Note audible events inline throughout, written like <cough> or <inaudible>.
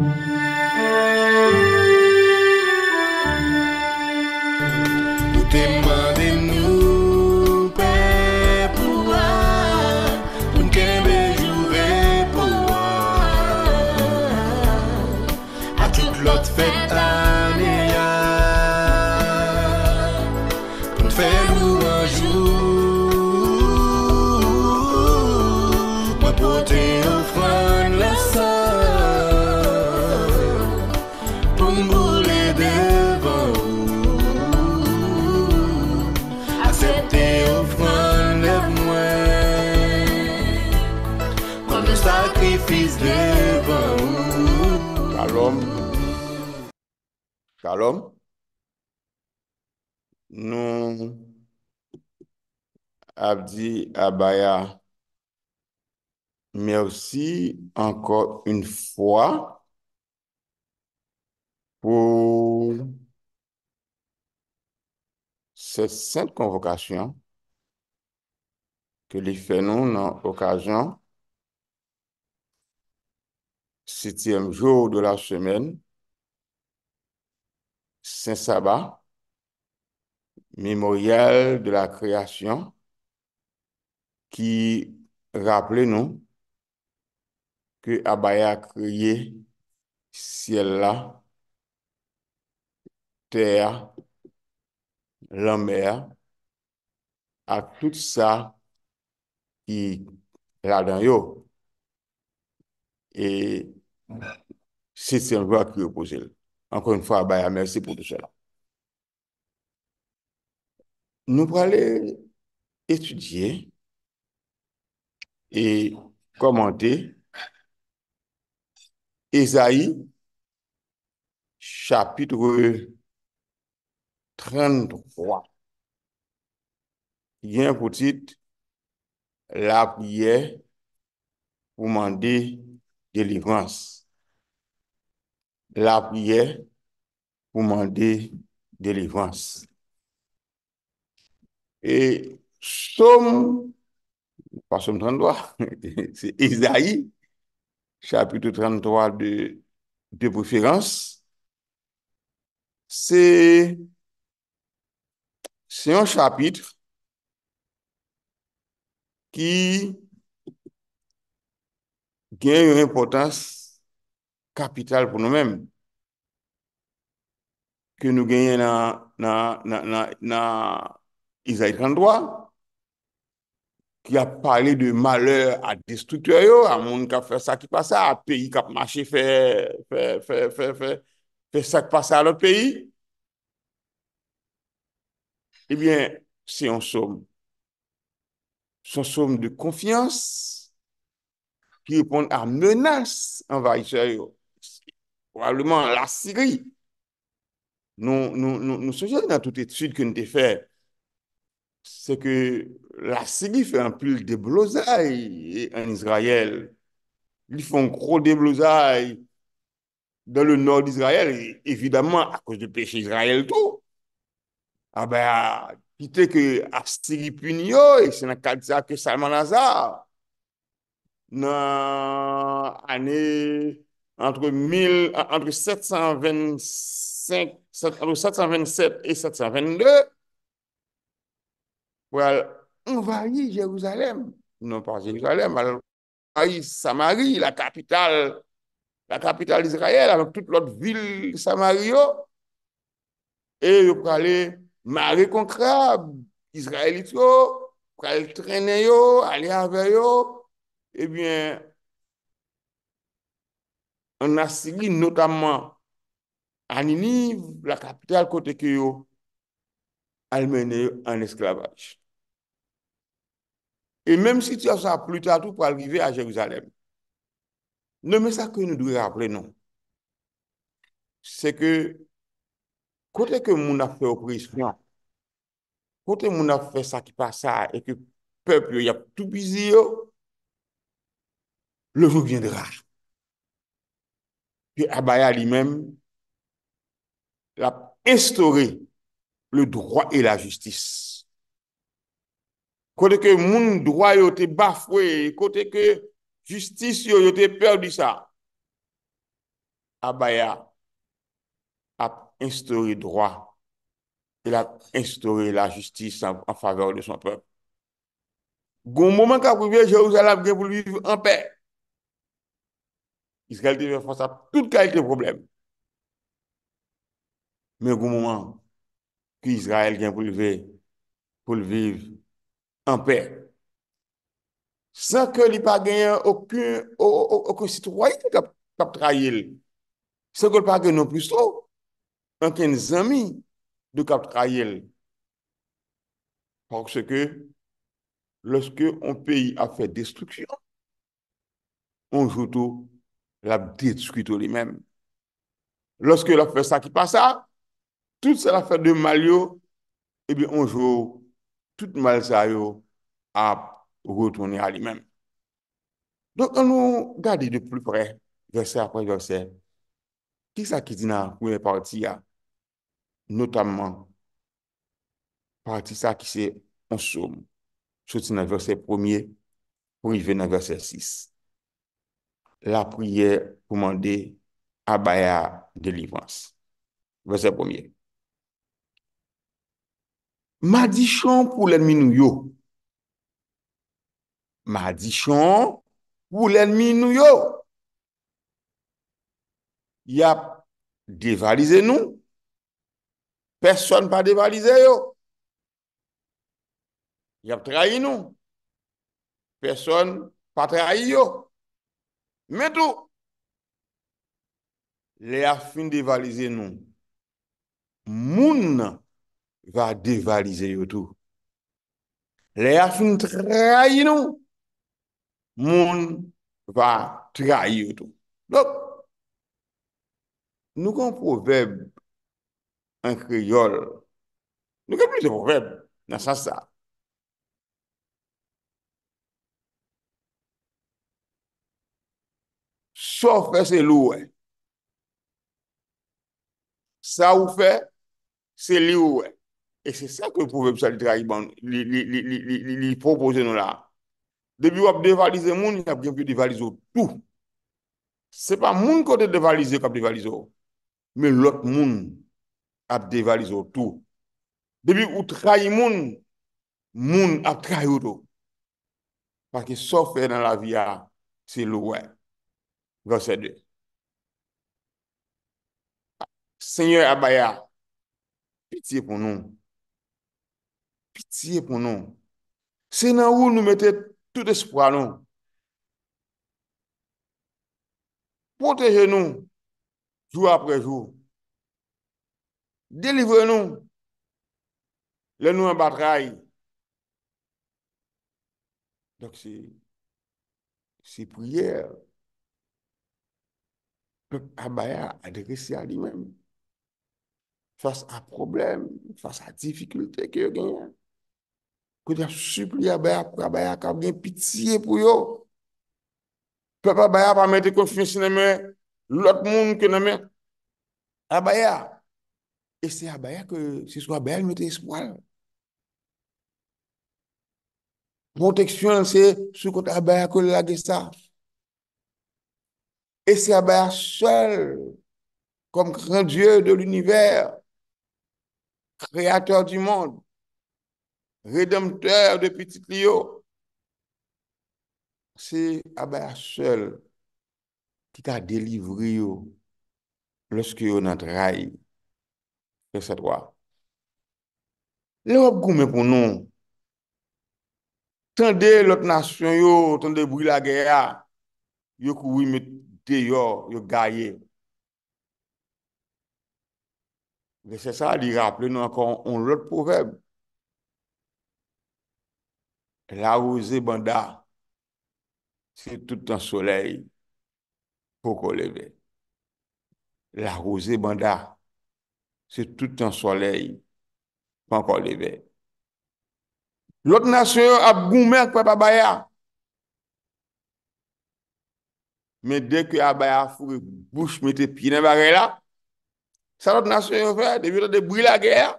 Thank you. Abdi Abaya, merci encore une fois pour cette sainte convocation que les fait nous dans l'occasion, septième jour de la semaine, Saint-Sabbat, mémorial de la création, ki rappele nou ke Abaya kriye siel la, ter, la mer, a tout sa ki la dan yo. E, se sen vwa kriyo pou jel. Ankon fwa Abaya, mersi pou tou jel. Nou prale etudye E komante, Ezaï, chapitre 33, yen poutit, la piye pou mande delivans. La piye pou mande delivans. E som poutit, pasom 33, <laughs> c'est Esaïe, chapitre 33 de de préférence, c'est c'est un chapitre ki gen yon importance kapital pou nou men, ke nou gen yon na Esaïe 33, nou ki ap pale de maleur a destrutu ayo, a moun ka fè sakipasa, a peyi ka mache fè sakipasa la peyi, ebyen, se yon som, se yon som de konfians, ki eponde a menas anvayitse ayo, probableman la siri, nou se jen nan tout et sud kwen te fè, Se ke la Segi fè anpil deblozay en Izrayel, li fè ankro deblozay dan le nord Izrayel, evidaman akos de peche Izrayel tou, ah ah, a be, pite ke a Segi pun yo, se nan kadi sa ke Salman Hazar, nan ane entre 727 et 722, pou al envayi Jeruzalem, non pa Jeruzalem, al envayi Samari, la kapital, la kapital Izrael, an tout lot vil Samari oh. yo, e yo prale, ma re konkra, Izraelit yo, eh prale trenen yo, al yave yo, e bien, an asili notaman, anini, la kapital koteke yo, al menen yo, an esklavaj. Et même si tu as un plus tardou pour arriver à Jérusalem, ne met ça que nous devons rappeler, non. C'est que quand est-ce que mouna fait au Christ, quand est-ce que mouna fait ça qui passe ça et que peuple y a tout plaisir, le jour viendra. Puis Abaya lui-même l'a instauré le droit et la justice. Kote ke moun drwa yo te bafwe, kote ke justis yo yo te perdi sa, Abaya ap instore drwa, el ap instore la justis en faveur de son pep. Gon mouman ka poube, Jeouzalab gen poube viv en pep. Israel te ven fonsa tout kalite problem. Men goun mouman ki Israel gen poube, poube viv, anpè. San ke li pa ganyan okon sitwoy de kap tra yel. San ke li pa ganyan non plus so, anken zami de kap tra yel. Pouk se ke, loske an peyi a fè destruksyon, anjou tou la btè tswito li men. Loske la fè sa ki pa sa, tout se la fè de malyo, ebi eh anjou tout mal zayou ap rotouni alimem. Donk an nou gade de plu pre, versè apre versè, ki sa ki dina wè parti ya, notamman parti sa ki se onsoum, choti nan versè pwomye, pou i ven nan versè 6. La priye pou mande abaya de livrans. Versè pwomye. Ma di chan pou l'enmi nou yo. Ma di chan pou l'enmi nou yo. Yap devalize nou. Person pa devalize yo. Yap trahi nou. Person pa trahi yo. Metou. Le a fin devalize nou. Moun nan. va devalize yotou. Le yafin trai nou, moun va trai yotou. Lop, nou kon proverb an kriyol, nou kon priz proverb nan sasa. Sofe se louwe, sa oufe, se li ouwe. E se sa ke pou vep sa li trai ban li propose nou la. Debi ou ap devalize moun, ap genpil devalize ou tou. Se pa moun kote devalize kap devalize ou, me lot moun ap devalize ou tou. Debi ou trai moun, moun ap trai ou tou. Fak e sofe nan la via, se louè. Vase de. Senyor Abaya, piti pou nou moun. Pitye pou nou. Se nan ou nou mette tout espwa nou. Poteje nou. Jou apre jou. Delive nou. Le nou en batray. Dok se. Se pou yè. Pup Abaya adresi a li wèm. Fas a problem. Fas a difficulté ki yo genyè. mwen ya supli Abaya pou Abaya kab gen piti pou yo. Pepe Abaya pa mwen te konfis nan men lot moun ke nan men Abaya. E se Abaya ke se swa bel mwen te espoal. Mwen te eksyon se sou kont Abaya kol la desa. E se Abaya se sol kom kran dieu de l'univer kreator di moun. redemteur de pitit li yo, se abe a sel ki ta delivri yo loske yo nan trai, pesetwa. Leop koume pou nou, tende lot nasyon yo, tende brila geya, yo kouwi me deyo, yo gaye. Vese sa li rapple nou akon on lot pou veb, La roze banda, se tout an soleil, pou kon leve. La roze banda, se tout an soleil, pou kon leve. Lote nasyon yo ap goun mèk pou ap abaya. Mè dek yo abaya fougè bouch mè te pinè bagè la. Salote nasyon yo fè, devyo la debri la gè ya.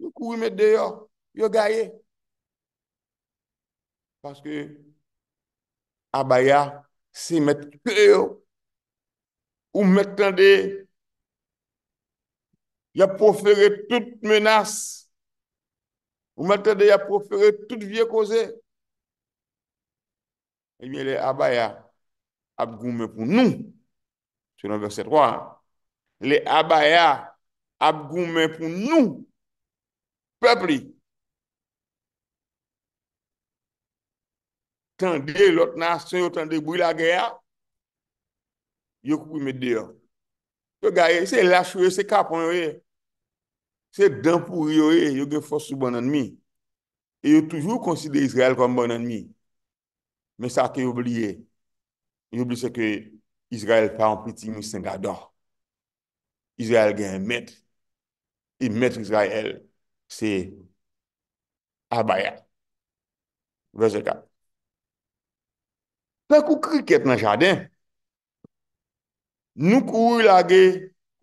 Yo kouy mè deyo, yo gaye. Paske Abaya si met kreyo. Ou metande ya pou fere tout menas. Ou metande ya pou fere tout vie koze. Emiye le Abaya ap goumen pou nou. Se lan verset 3. Le Abaya ap goumen pou nou. Pepli. Tande lòt nasyon, yo tande bwila genya, yo koupi mè deyo. Yo gaye, se lachwe, se kapon yo e, se dèmpou yo e, yo gen fòs sou bon anmi. E yo toujou konside Israel kom bon anmi. Mè sa ke yobliye. Yobli se ke Israel pa anpiti mè sengador. Israel gen mèd. E mèd Israel, se abaya. Veje kap. Tan kou kriket nan chade, nou kou yi lage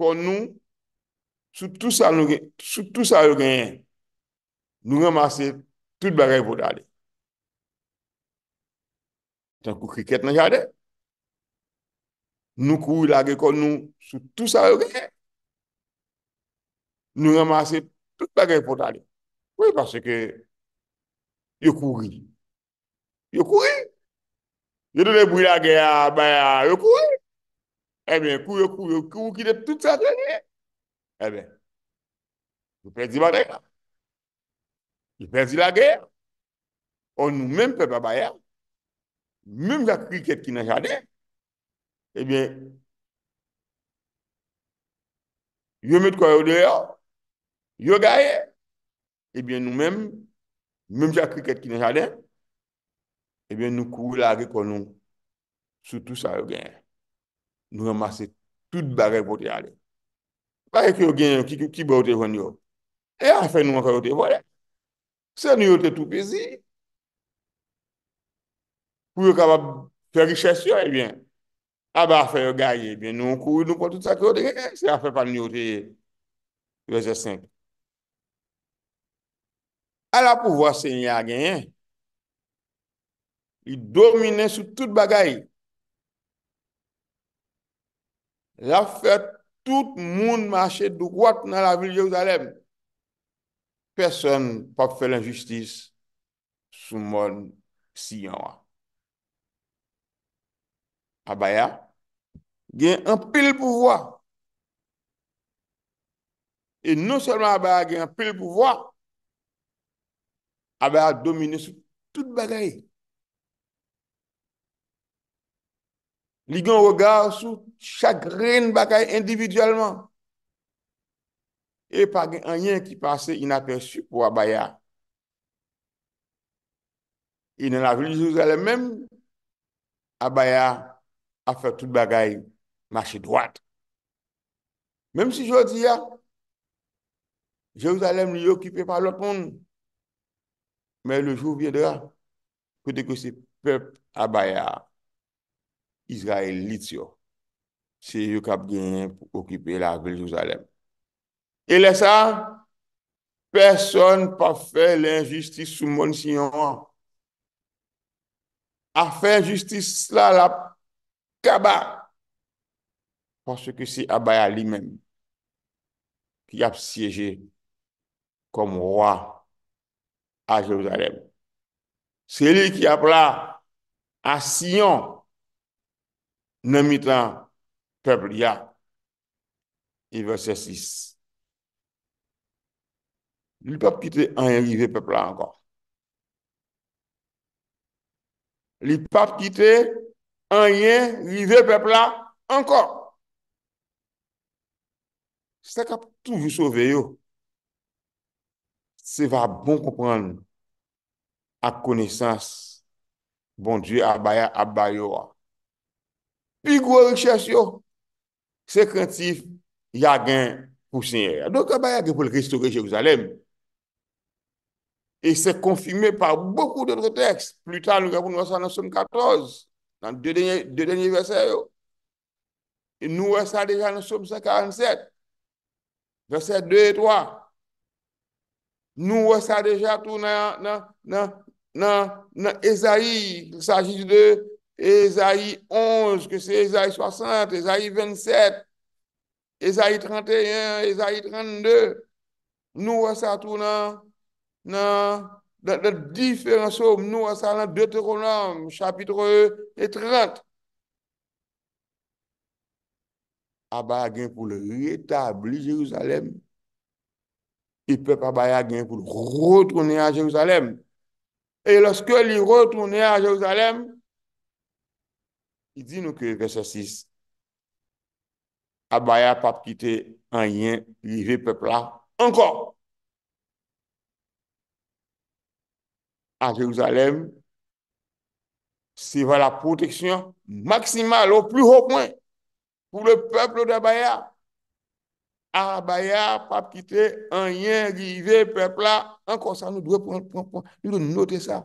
kon nou, sou tout sa yu genyen, nou remase tout bagay potade. Tan kou kriket nan chade, nou kou yi lage kon nou, sou tout sa yu genyen, nou remase tout bagay potade. Kwen yi pase ke, yo kou yi. Yo kou yi. yo do de brilage ya baya yo kouye, e eh ben kou yo kou yo kou ki de tout sa genye, e eh ben, yo prezi bade ya, yo prezi la genye, ou nou menm pepe baya, menm la kriket ki nan jade, e ben, yo met kwa yo de yo, yo gaye, e ben nou menm, menm la kriket ki nan jade, e ben, Ebyen nou kou la re kon nou. Soutou sa yo gen. Nou yon masse tout bagay pou te ale. Pari e ki yo gen, ki bo yote yon yo. E a fe nou an kon yote yon. Se nou yote tou pezi. Pou yo kaba peri chesyo, ebyen. A ba fe yo gaje. Ebyen nou kou nou kon tout sa ki yote gen. Se la fe pa nou yote yon. Veze sen. A la pou vwa sen yon a gen. I domine sou tout bagaye. La fè tout moun mâche dougouat nan la vil Jezalem. Person pa fè l'injustis sou moun si yon wak. Abaya gen an pil pouvoi. E nou selman Abaya gen an pil pouvoi, Abaya domine sou tout bagaye. Li gen wogar sou chakren bagay individualman. E pa gen anyen ki pase inakensu pou Abaya. I e nen avil Jouzalem men, Abaya a fe tout bagay mashe dwat. Mem si jodi ya, Jouzalem li okipe pa lopon. Men le jou vye dra, kote kose pep Abaya. Israelit yo. Se yu kap genyen pou okipe la vil Jezalem. E lesa, person pa fe l'injustis soumoni Siyon. A fe injustis la la kaba parce ke se abaya li men ki ap siyeje kom wwa a Jezalem. Se li ki ap la a Siyon Nemi tan, pep liya, i ve se sis. Li pap kite, an yen vive pep la ankor. Li pap kite, an yen vive pep la ankor. Se te kap tou vi sove yo, se va bon kompran ap konesans bon diye abaya abayorwa. Pi gwo y yo, se pour seigneur donc il y a ba de pou de Jérusalem. Et c'est confirmé par beaucoup d'autres textes. Plus tard, nous avons ça dans Somme 14, dans deux derniers, deux derniers versets. Et nous voyons ça déjà dans Somme 147, versets 2 et 3. Nous voyons ça déjà tout dans, dans, dans, dans, Ésaïe Il s'agit de Ezayi 11, ezayi 60, ezayi 27, ezayi 31, ezayi 32. Nou asa tou nan, nan, nan diferenso nou asa nan Deuteronom, chapitre E, et 30. Abaya gen pou le retabli Jezalem, i pep Abaya gen pou le rotounen a Jezalem. E loske li rotounen a Jezalem, I di nou ki resersis, Abaya pa pite anyen, rive pepla, ankon. A Jerusalem, se va la proteksyon maksimal, o pli ho kwen, pou le peple de Abaya. Abaya pa pite anyen, rive pepla, ankon sa nou dwe pwen, pwen, pwen, nou dwe note sa.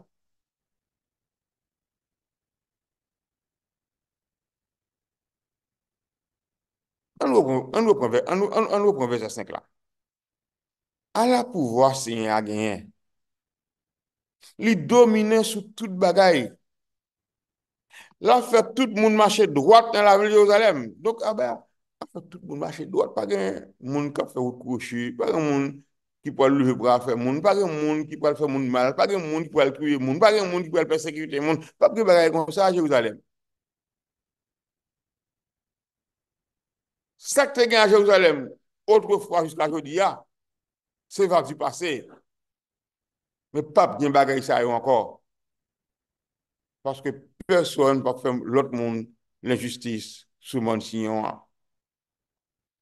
An nou konve, an nou konve se senk la. A la pouvoa se yon a genyen. Li domine sou tout bagay. La fe tout moun mache drot nan la vil Jezalem. Dok a ah be, a fe tout moun mache drot. Pa genyen, moun kap fe wot kouchi. Pa genyon moun ki po al luvye bra fe moun. Pa genyon moun ki po al fe moun mal. Pa genyon moun ki po al kouye moun. Pa genyon moun ki po al persekute moun. Pa genyon moun ki po al persekute moun. Sakte gen a Jerozalem, Otrofwa jist la jodi ya, Se va di pase, Me pap gen bagay sa yo ankor, Paske peson pa fe lot moun, Le justis sou moun si yon an.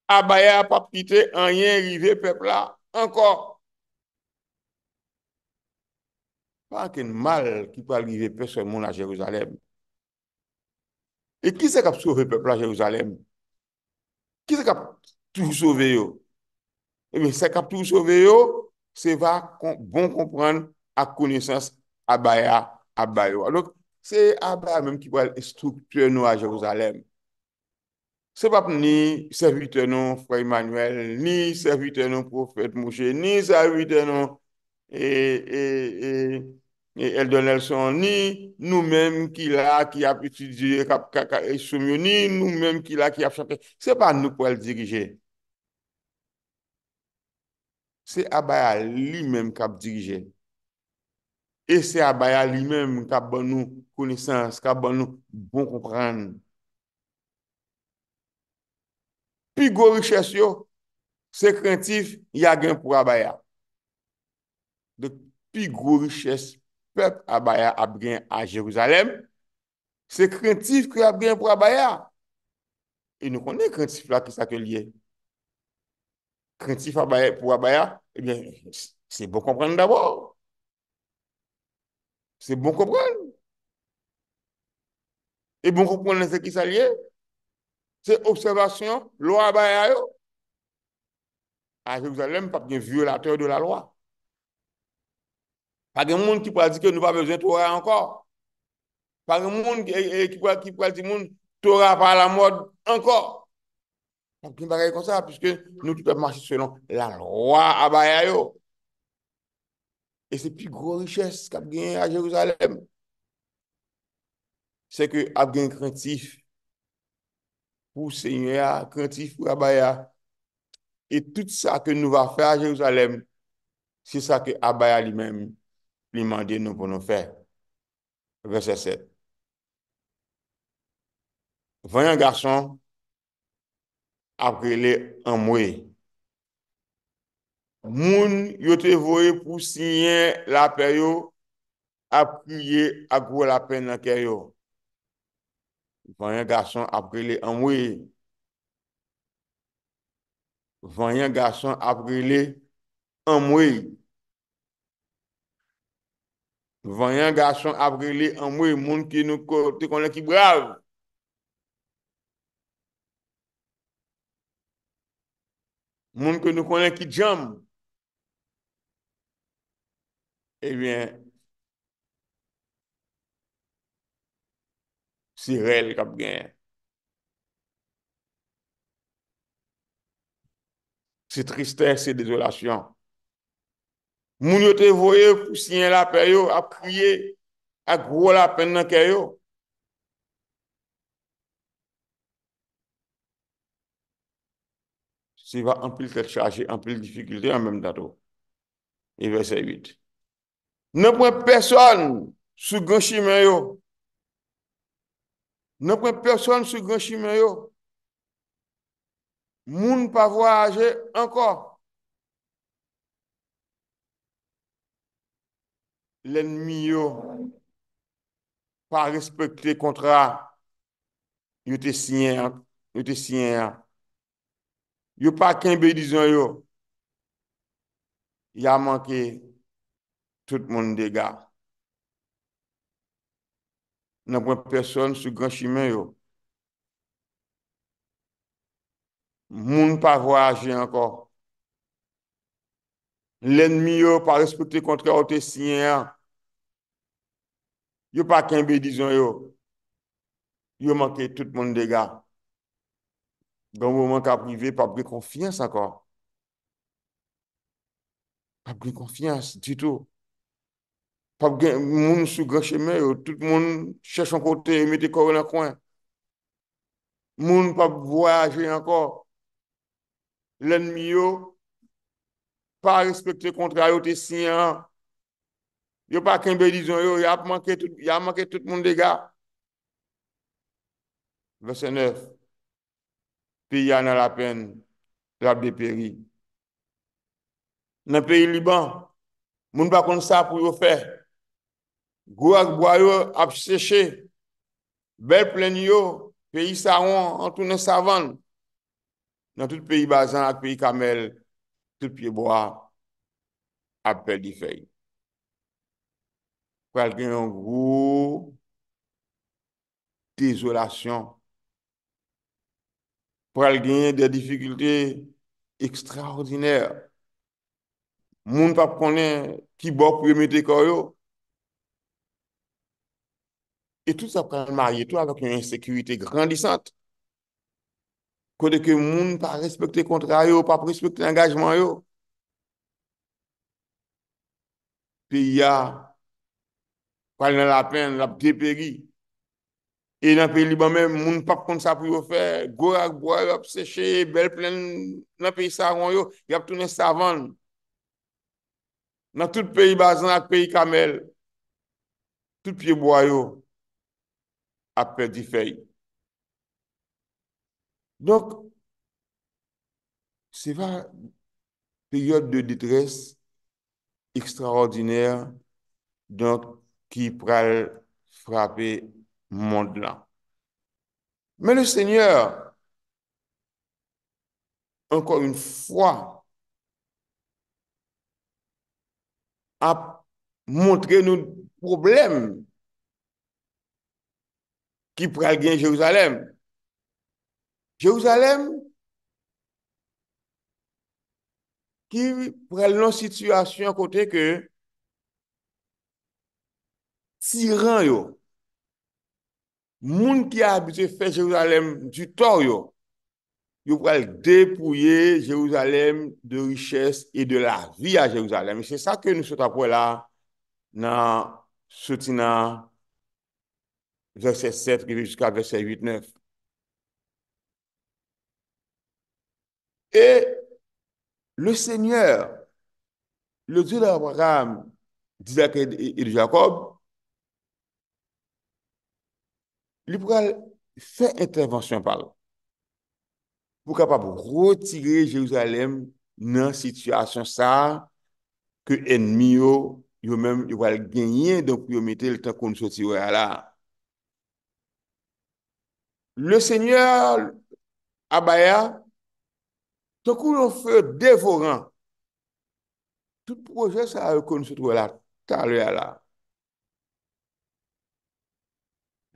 Abaya ah, pa pite, Anyen rive pepla ankor. Panke n mal ki pa rive peson moun a Jerozalem. E ki se kap sove pepla Jerozalem? Ki se kap tou souvey yo? E eh mi se kap tou souvey yo, se va bon kompren a kounesans Abaya Abayo. Anon, se Abaya menm ki po el struktur nou a Jevozalem. Se pap ni servite nou Fray Manuel, ni servite nou Profet Mouche, ni servite nou... E, e, e, E el don el son ni, nou menm ki la ki ap etudye kap kaka e soumyo ni, nou menm ki la ki ap chante. Se pa nou pou el dirije. Se abaya li menm kap dirije. E se abaya li menm kap bon nou kounisans, kap bon nou bon koupran. Pi gwo riches yo, se krentif, ya gen pou abaya. De pi gwo riches yo. peuple Abaya à à Jérusalem c'est craintif que ki pour Abaya. et nous connaissons craintif là qui s'est lié. Craintif pour Abaya pour Abaya, c'est bon comprendre d'abord. c'est bon comprendre et bon comprendre ce qui s'est c'est observation loi loi Abaya à A pas de violateur de la loi. Pa gen moun ki pradike nou pa vezen Torah ankor. Pa gen moun ki pradike moun Torah pa la mod ankor. Poukin bakay kon sa, piskè nou tout ap mwashi selon la lwa Abaya yo. E se pi gro reches k'abgen a Jerusalem. Se ke abgen krentif pou se nye a krentif pou Abaya. E tout sa ke nou va fe a Jerusalem se sa ke Abaya li menm. pli mande nou pou nou fè. Verset 7. Vanyan gason, aprele amwe. Moun yote voye pou siyen la peryo, apriye akou la pen nan keryo. Vanyan gason, aprele amwe. Vanyan gason, aprele amwe. Vanyan gason, aprele amwe. Vanyan gason aprile amwe moun ki nou konen ki brav. Moun ki nou konen ki djem. Ebyen, eh si rel kap gen. Si tristè, si dezolasyon. Moun yo te voye pou sinye la per yo, apouye, ak wou la pen nan kè yo. Se va anpil tè chache, anpil difikultè an mèm dato. E ve se vit. Nè pwen person sou ganshi mè yo. Nè pwen person sou ganshi mè yo. Moun pa vo aje ankò. Lenmi yo pa respekte kontra yo te siyen, yo te siyen ya. Yo pa kenbe dizan yo, ya manke tout moun dega. Nanpwen person sou ganshi men yo. Moun pa voyaje anko. Lenmi yo pa respete kontre o te sinye a. Yo pa kenbe dizon yo. Yo manke tout moun dega. Gan moun manke aprive, pap gri konfians akor. Pap gri konfians, ditou. Pap gri, moun sou gache men yo. Tout moun chèche an kote, mette kore nan kwen. Moun pap voyaje an akor. Lenmi yo... Yon pa respekte kontra yo te siyan. Yon pa kenbe di zon yo. Ya manke tout moun dega. Vese nef. Pi ya nan la pen. Rab de peri. Nan peri liban. Moun pa kon sa pou yo fe. Gou ak boyo ap seche. Bel plen yo. Peri sa wan. An tou nan sa van. Nan tout peri bazan. Nan tout peri kamel. se pye bo a apel di fey. Pwa al gen yon gro desolasyon. Pwa al gen yon de difikulte ekstraordiner. Moun pap konen ki bok pou yon meti koyo. E tout sa pran marye, tout sa pran marye, tout sa pran marye, kode ke moun pa respekte kontra yo, pa respekte l'engajman yo. Pi ya, pal nan la pen, la pi de pegi, e nan pi liban men, moun pa kont sa pou yo fe, go ak boye, ap seche, bel plen, nan pi saron yo, y ap toune savon. Nan tout pi bazan, ak pi kamel, tout pi boye yo, ak pe di fey. Donk, se va peryode de detres ekstraordiner donk ki pral frape mond lan. Men le seigneur, ankon yon fwa, ankon yon fwa, ap montre nou problem ki pral gen Yerusalem. Jeruzalem ki pral nan situasyon kote ke tiran yo, moun ki a abite fe Jeruzalem du tor yo, yo pral depouye Jeruzalem de riches e de la vi a Jeruzalem. E se sa ke nou sot apwe la nan soti nan verset 7 ki ve jiska verset 8-9. e le seigneur le dieu la Abraham, Didakèd et Jacob lupoukal fè intervensyon pou kapab rotigre Jezalem nan sityasyon sa ke enmi yo yo mèm yo val genyen donk yo metel tan kon sou tiwe ala le seigneur Abaya Sokou yon fè devoran. Tout proje sa rekoun se trou ala talwe ala.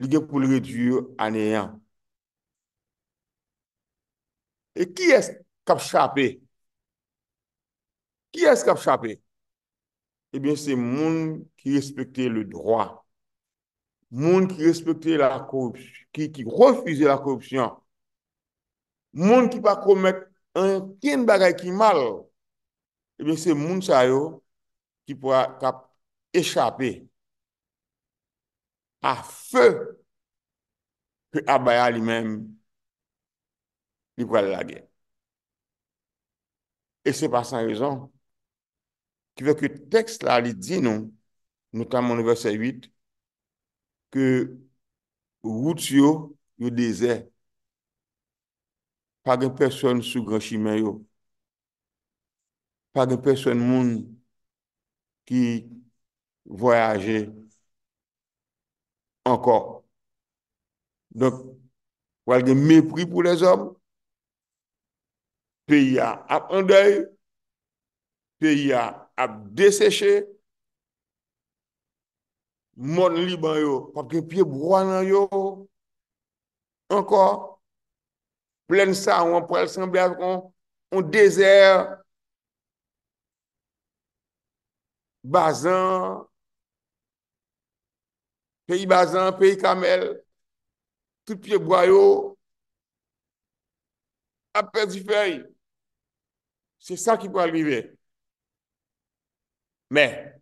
Lige pou lige diyo aneyan. E ki es kapchapè? Ki es kapchapè? Ebyen se moun ki respektè le drwa. Moun ki respektè la korupsyon. Ki refize la korupsyon. Moun ki pa komek an kin bagay ki mal, ebe eh se moun sa yo ki pou a kap echapé a fe ki abaya li men li pou ale la gen. E se pa san rezon ki ve ke tekst la li di nou, notan moun vese 8, ke wout yo yo dese pa gen person sou ganshi men yo, pa gen person moun ki voyaje, anko. Donk, wèl gen mepri pou les ob, pe ya ap anday, pe ya ap desèche, moun liban yo, pa gen piye brouan nan yo, anko, pleine ça, on pourrait ressembler un désert Bazan, pays Bazan, pays Kamel, tout pied boyau, à perdu feuille. C'est ça qui peut arriver. Mais,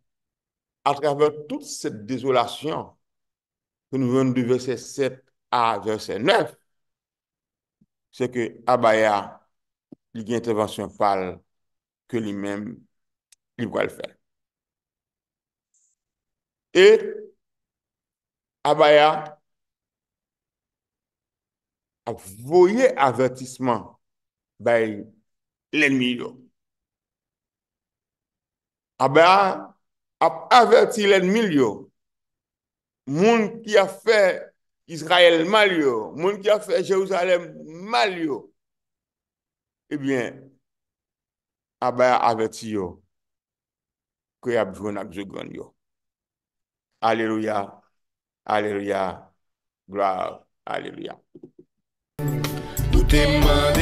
à travers toute cette désolation que nous venons du verset 7 à verset 9, se ke Abaya li gen intervensyon pal ke li men li wale fel. Et Abaya ap voye avertisman bay l'enmi yo. Abaya ap averti l'enmi yo moun ki a fe Israel mal yo, moun ki a fe Jevzalem mal yo, ebyen, eh abaya ah aveti yo, kwe abjou na abjou gwen yo. Aleluya, aleluya, gra, aleluya. Goute mande